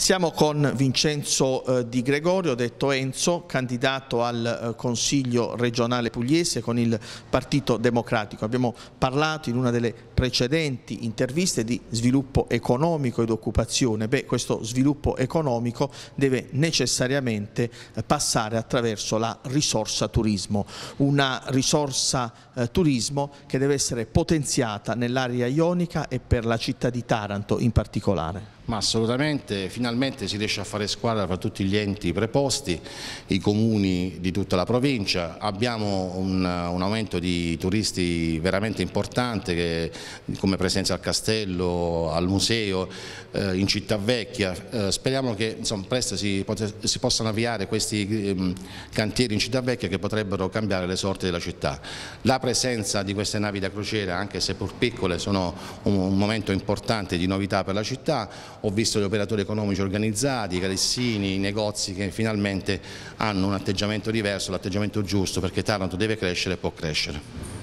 Siamo con Vincenzo eh, Di Gregorio, detto Enzo, candidato al eh, Consiglio regionale pugliese con il Partito Democratico. Abbiamo parlato in una delle precedenti interviste di sviluppo economico ed occupazione, beh, questo sviluppo economico deve necessariamente eh, passare attraverso la risorsa turismo, una risorsa eh, turismo che deve essere potenziata nell'area ionica e per la città di Taranto in particolare. Ma assolutamente, finalmente si riesce a fare squadra fra tutti gli enti preposti, i comuni di tutta la provincia, abbiamo un, un aumento di turisti veramente importante che come presenza al castello, al museo, eh, in città vecchia. Eh, speriamo che insomma, presto si, si, possano avviare questi ehm, cantieri in città vecchia che potrebbero cambiare le sorti della città. La presenza di queste navi da crociera, anche se pur piccole, sono un, un momento importante di novità per la città. Ho visto gli operatori economici organizzati, i caressini, i negozi che finalmente hanno un atteggiamento diverso, l'atteggiamento giusto perché Taranto deve crescere e può crescere.